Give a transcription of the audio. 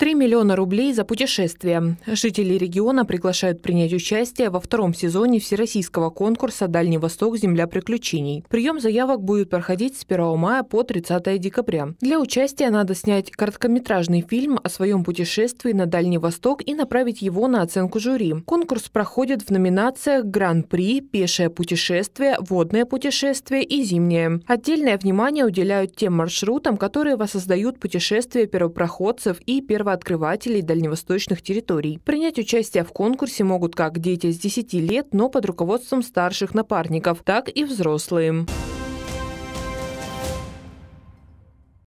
3 миллиона рублей за путешествие. Жители региона приглашают принять участие во втором сезоне всероссийского конкурса «Дальний Восток. Земля приключений». Прием заявок будет проходить с 1 мая по 30 декабря. Для участия надо снять короткометражный фильм о своем путешествии на Дальний Восток и направить его на оценку жюри. Конкурс проходит в номинациях «Гран-при», «Пешее путешествие», «Водное путешествие» и «Зимнее». Отдельное внимание уделяют тем маршрутам, которые воссоздают путешествия первопроходцев и перво первооткрывателей дальневосточных территорий. Принять участие в конкурсе могут как дети с 10 лет, но под руководством старших напарников, так и взрослые.